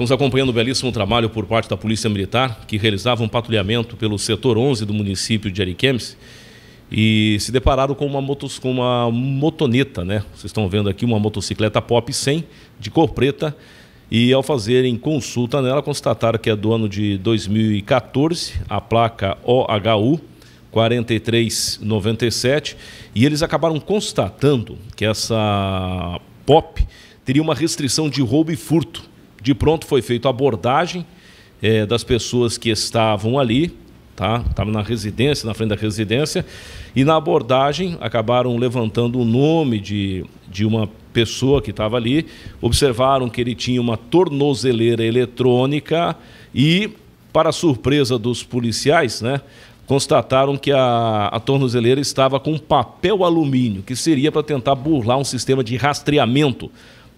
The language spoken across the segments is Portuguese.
Estamos acompanhando o belíssimo trabalho por parte da Polícia Militar, que realizava um patrulhamento pelo setor 11 do município de Ariquemes e se depararam com uma, motos, com uma motoneta, né? Vocês estão vendo aqui uma motocicleta Pop 100 de cor preta e ao fazerem consulta nela constataram que é do ano de 2014, a placa OHU 4397 e eles acabaram constatando que essa Pop teria uma restrição de roubo e furto de pronto foi feita a abordagem é, das pessoas que estavam ali, tá? Estavam na residência, na frente da residência, e na abordagem acabaram levantando o nome de, de uma pessoa que estava ali, observaram que ele tinha uma tornozeleira eletrônica e, para surpresa dos policiais, né? constataram que a, a, tornozeleira estava com papel alumínio, que seria para tentar burlar um sistema de rastreamento.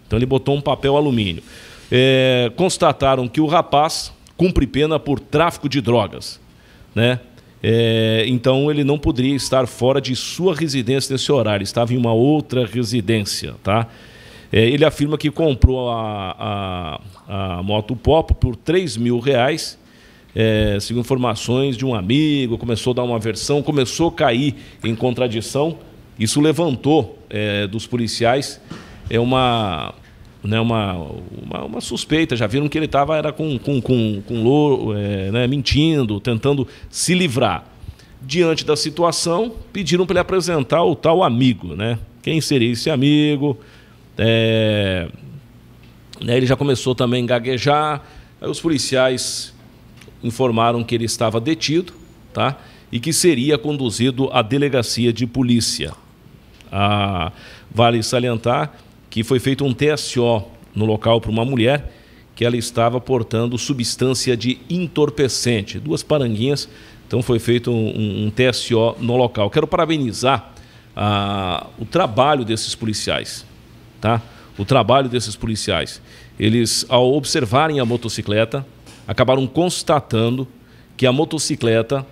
Então ele botou um papel alumínio é, constataram que o rapaz cumpre pena por tráfico de drogas, né? É, então ele não poderia estar fora de sua residência nesse horário, estava em uma outra residência, tá? É, ele afirma que comprou a, a, a moto Pop por 3 mil reais, é, segundo informações de um amigo, começou a dar uma versão, começou a cair em contradição. Isso levantou é, dos policiais é uma né, uma, uma, uma, suspeita, já viram que ele estava era com, com, com, com louro, é, né, mentindo, tentando se livrar. Diante da situação, pediram para ele apresentar o tal amigo, né? Quem seria esse amigo? É... Né, ele já começou também a gaguejar. Aí os policiais informaram que ele estava detido, tá? E que seria conduzido à delegacia de polícia. Ah, vale salientar que foi feito um TSO no local para uma mulher que ela estava portando substância de entorpecente, duas paranguinhas. Então foi feito um, um TSO no local. Quero parabenizar ah, o trabalho desses policiais, tá? O trabalho desses policiais. Eles, ao observarem a motocicleta, acabaram constatando que a motocicleta,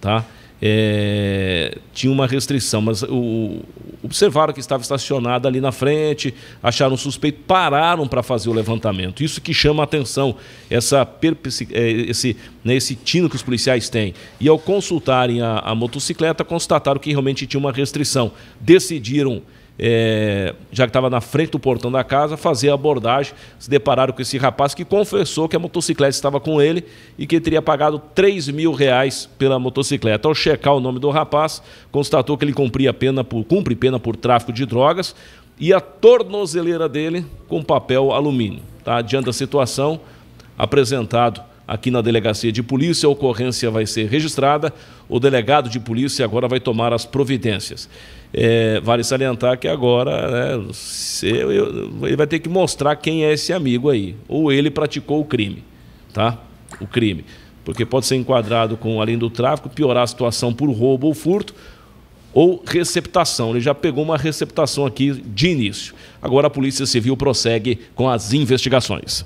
tá? É, tinha uma restrição, mas o, observaram que estava estacionada ali na frente, acharam um suspeito, pararam para fazer o levantamento. Isso que chama a atenção, essa, é, esse, né, esse tino que os policiais têm. E ao consultarem a, a motocicleta, constataram que realmente tinha uma restrição. Decidiram é, já que estava na frente do portão da casa, fazer a abordagem. Se depararam com esse rapaz que confessou que a motocicleta estava com ele e que teria pagado 3 mil reais pela motocicleta. Ao checar o nome do rapaz, constatou que ele cumpria pena por, cumpre pena por tráfico de drogas e a tornozeleira dele com papel alumínio. Tá? adianta a situação, apresentado aqui na delegacia de polícia. A ocorrência vai ser registrada. O delegado de polícia agora vai tomar as providências. É, vale salientar que agora né, ele vai ter que mostrar quem é esse amigo aí. Ou ele praticou o crime, tá? O crime. Porque pode ser enquadrado com, além do tráfico, piorar a situação por roubo ou furto ou receptação. Ele já pegou uma receptação aqui de início. Agora a Polícia Civil prossegue com as investigações.